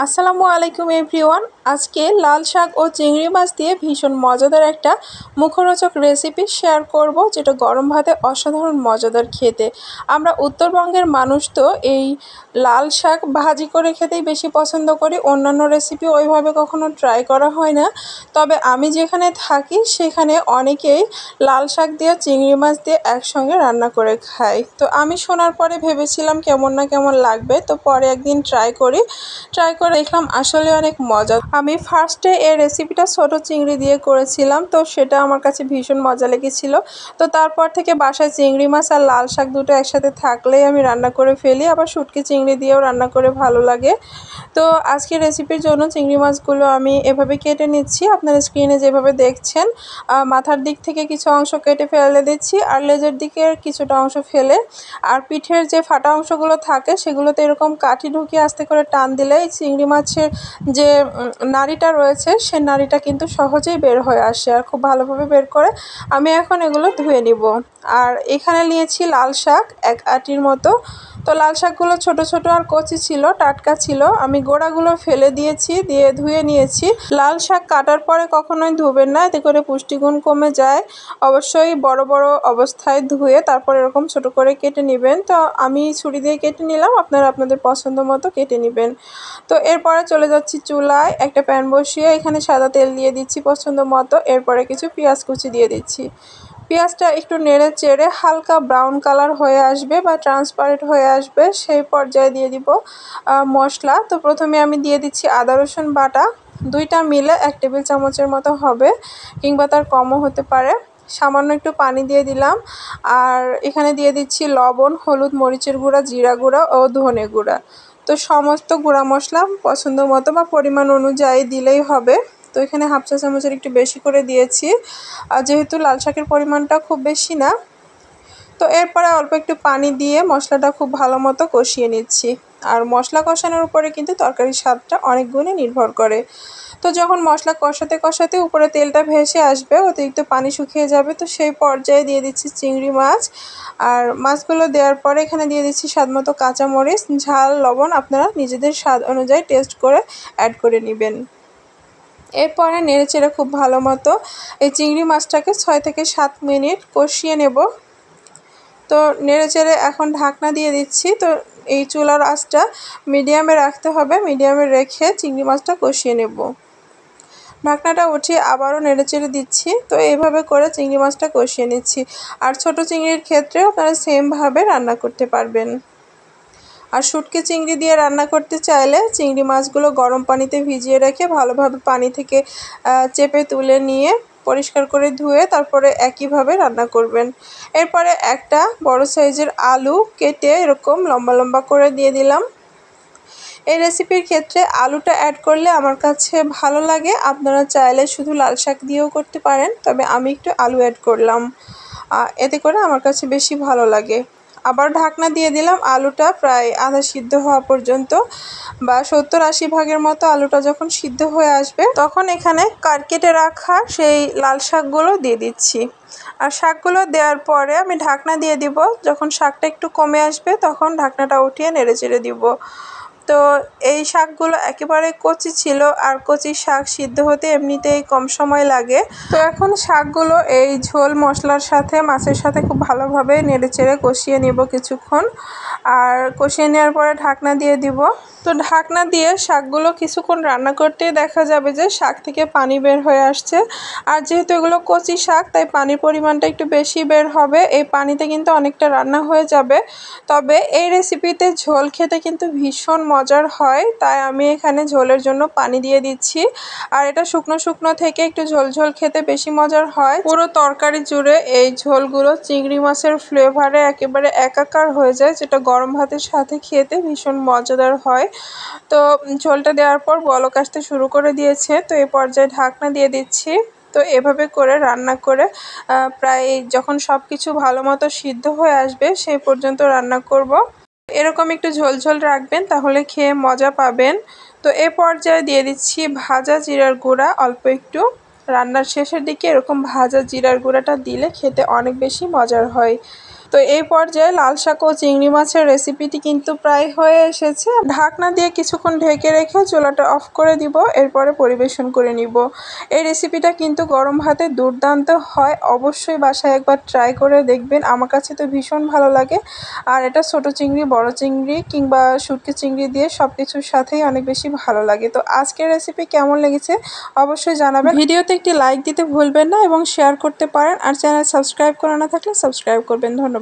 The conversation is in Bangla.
আসসালামু আলাইকুম এভরিওয়ান আজকে লাল শাক ও চিংড়ি মাছ দিয়ে ভীষণ মজাদার একটা মুখরোচক রেসিপি শেয়ার করব যেটা গরম ভাতে অসাধারণ মজাদার খেতে আমরা উত্তরবঙ্গের মানুষ তো এই লাল শাক ভাজি করে খেতেই বেশি পছন্দ করি অন্যান্য রেসিপি ওইভাবে কখনো ট্রাই করা হয় না তবে আমি যেখানে থাকি সেখানে অনেকেই লাল শাক দিয়ে চিংড়ি মাছ দিয়ে একসঙ্গে রান্না করে খাই তো আমি শোনার পরে ভেবেছিলাম কেমন না কেমন লাগবে তো পরে একদিন ট্রাই করি ট্রাই করে দেখলাম আসলে অনেক মজা আমি ফার্স্টে এই রেসিপিটা ছোট চিংড়ি দিয়ে করেছিলাম তো সেটা আমার কাছে ভীষণ মজা লেগেছিল তো তারপর থেকে বাসায় চিংড়ি মাছ আর লাল শাক দুটো একসাথে থাকলেই আমি রান্না করে ফেলি আবার শুটকি চিংড়ি দিয়েও রান্না করে ভালো লাগে তো আজকে রেসিপির জন্য চিংড়ি মাছগুলো আমি এভাবে কেটে নিচ্ছি আপনারা স্ক্রিনে যেভাবে দেখছেন মাথার দিক থেকে কিছু অংশ কেটে ফেলে দিচ্ছি আর লেজের দিকে কিছুটা অংশ ফেলে আর পিঠের যে ফাটা অংশগুলো থাকে সেগুলোতে এরকম কাঠি ঢুকিয়ে আস্তে করে টান দিলে এই চিংড়ি মাছের যে নাড়িটা রয়েছে সে নাড়িটা কিন্তু সহজেই বের হয়ে আসে আর খুব ভালোভাবে বের করে আমি এখন এগুলো ধুয়ে নিব আর এখানে নিয়েছি লাল শাক এক আটির মতো তো লাল শাকগুলো ছোট ছোট আর কচি ছিল টাটকা ছিল আমি গোড়াগুলো ফেলে দিয়েছি দিয়ে ধুয়ে নিয়েছি লাল শাক কাটার পরে কখনোই ধুবেন না এতে করে পুষ্টিগুণ কমে যায় অবশ্যই বড় বড় অবস্থায় ধুয়ে তারপর এরকম ছোট করে কেটে নেবেন তো আমি ছুরি দিয়ে কেটে নিলাম আপনারা আপনাদের পছন্দ মতো কেটে নেবেন তো এরপরে চলে যাচ্ছি চুলায় একটা প্যান বসিয়ে এখানে সাদা তেল দিয়ে দিচ্ছি পছন্দ মতো এরপরে কিছু পেঁয়াজ কুচি দিয়ে দিচ্ছি পেঁয়াজটা একটু নেড়ে চেড়ে হালকা ব্রাউন কালার হয়ে আসবে বা ট্রান্সপারেন্ট হয়ে আসবে সেই পর্যায়ে দিয়ে দিব মশলা তো প্রথমে আমি দিয়ে দিচ্ছি আদা রসুন বাটা দুইটা মিলে এক টেবিল চামচের মতো হবে কিংবা তার কমও হতে পারে সামান্য একটু পানি দিয়ে দিলাম আর এখানে দিয়ে দিচ্ছি লবণ হলুদ মরিচের গুঁড়া জিরা গুঁড়া ও ধনে গুঁড়া তো সমস্ত গুঁড়া মশলা পছন্দ মতো বা পরিমাণ অনুযায়ী দিলেই হবে তো এখানে হাফ চা চামচের একটু বেশি করে দিয়েছি আর যেহেতু লাল শাকের পরিমাণটা খুব বেশি না তো এরপরে অল্প একটু পানি দিয়ে মশলাটা খুব ভালো মতো কষিয়ে নিচ্ছি আর মশলা কষানোর উপরে কিন্তু তরকারির স্বাদটা অনেক গুণে নির্ভর করে তো যখন মশলা কষাতে কষাতে উপরে তেলটা ভেসে আসবে অতিরিক্ত পানি শুকিয়ে যাবে তো সেই পর্যায়ে দিয়ে দিচ্ছি চিংড়ি মাছ আর মাছগুলো দেওয়ার পরে এখানে দিয়ে দিচ্ছি স্বাদ মতো কাঁচামরিচ ঝাল লবণ আপনারা নিজেদের স্বাদ অনুযায়ী টেস্ট করে অ্যাড করে নেবেন এরপরে নেড়েচেড়ে খুব ভালো মতো এই চিংড়ি মাছটাকে ছয় থেকে সাত মিনিট কষিয়ে নেব তো নেড়েচেড়ে এখন ঢাকনা দিয়ে দিচ্ছি তো এই চুলার আঁচটা মিডিয়ামে রাখতে হবে মিডিয়ামে রেখে চিংড়ি মাছটা কষিয়ে নেব ঢাকনাটা উঠিয়ে আবারও নেড়েচেড়ে দিচ্ছি তো এইভাবে করে চিংড়ি মাছটা কষিয়ে নিচ্ছি আর ছোট চিংড়ির ক্ষেত্রেও আপনারা সেমভাবে রান্না করতে পারবেন আর শুটকি চিংড়ি দিয়ে রান্না করতে চাইলে চিংড়ি মাছগুলো গরম পানিতে ভিজিয়ে রেখে ভালোভাবে পানি থেকে চেপে তুলে নিয়ে পরিষ্কার করে ধুয়ে তারপরে একইভাবে রান্না করবেন এরপরে একটা বড় সাইজের আলু কেটে এরকম লম্বা লম্বা করে দিয়ে দিলাম এই রেসিপির ক্ষেত্রে আলুটা অ্যাড করলে আমার কাছে ভালো লাগে আপনারা চাইলে শুধু লাল শাক দিয়েও করতে পারেন তবে আমি একটু আলু অ্যাড করলাম এতে করে আমার কাছে বেশি ভালো লাগে আবার ঢাকনা দিয়ে দিলাম আলুটা প্রায় আধা সিদ্ধ হওয়া পর্যন্ত বা সত্তর আশি ভাগের মতো আলুটা যখন সিদ্ধ হয়ে আসবে তখন এখানে কারকেটে রাখা সেই লাল শাকগুলো দিয়ে দিচ্ছি আর শাকগুলো দেওয়ার পরে আমি ঢাকনা দিয়ে দিব যখন শাকটা একটু কমে আসবে তখন ঢাকনাটা উঠিয়ে নেড়ে চেড়ে দিব তো এই শাকগুলো একেবারে কচি ছিল আর কচি শাক সিদ্ধ হতে এমনিতেই কম সময় লাগে তো এখন শাকগুলো এই ঝোল মশলার সাথে মাছের সাথে খুব ভালোভাবে নেড়েচেড়ে কষিয়ে নেব কিছুক্ষণ আর কষিয়ে নেওয়ার পরে ঢাকনা দিয়ে দিব তো ঢাকনা দিয়ে শাকগুলো কিছুক্ষণ রান্না করতে দেখা যাবে যে শাক থেকে পানি বের হয়ে আসছে আর যেহেতু এগুলো কচি শাক তাই পানির পরিমাণটা একটু বেশি বের হবে এই পানিতে কিন্তু অনেকটা রান্না হয়ে যাবে তবে এই রেসিপিতে ঝোল খেতে কিন্তু ভীষণ মজার হয় তাই আমি এখানে ঝোলের জন্য পানি দিয়ে দিচ্ছি আর এটা শুকনো শুকনো থেকে একটু ঝোলঝোল খেতে বেশি মজার হয় পুরো তরকারি জুড়ে এই ঝোলগুলো চিংড়ি মাছের ফ্লেভারে একেবারে একাকার হয়ে যায় যেটা গরম ভাতের সাথে খেতে ভীষণ মজাদার হয় তো ঝোলটা দেওয়ার পর বলক আসতে শুরু করে দিয়েছে তো এই পর্যায়ে ঢাকনা দিয়ে দিচ্ছি তো এভাবে করে রান্না করে প্রায় যখন সব কিছু ভালো মতো সিদ্ধ হয়ে আসবে সেই পর্যন্ত রান্না করব এরকম একটু ঝোল রাখবেন তাহলে খেয়ে মজা পাবেন তো এ পর্যায়ে দিয়ে দিচ্ছি ভাজা জিরার গুঁড়া অল্প একটু রান্নার শেষের দিকে এরকম ভাজা জিরার গুঁড়াটা দিলে খেতে অনেক বেশি মজার হয় তো এই পর্যায়ে লাল শাক ও চিংড়ি মাছের রেসিপিটি কিন্তু প্রায় হয়ে এসেছে ঢাকনা দিয়ে কিছুক্ষণ ঢেকে রেখে চুলাটা অফ করে দিব এরপরে পরিবেশন করে নিব এই রেসিপিটা কিন্তু গরম ভাতে দুর্দান্ত হয় অবশ্যই বাসায় একবার ট্রাই করে দেখবেন আমার কাছে তো ভীষণ ভালো লাগে আর এটা ছোট চিংড়ি বড় চিংড়ি কিংবা শুটকি চিংড়ি দিয়ে সব কিছুর সাথেই অনেক বেশি ভালো লাগে তো আজকের রেসিপি কেমন লেগেছে অবশ্যই জানাবেন ভিডিওতে একটি লাইক দিতে ভুলবেন না এবং শেয়ার করতে পারেন আর চ্যানেল সাবস্ক্রাইব করা না থাকলে সাবস্ক্রাইব করবেন ধন্যবাদ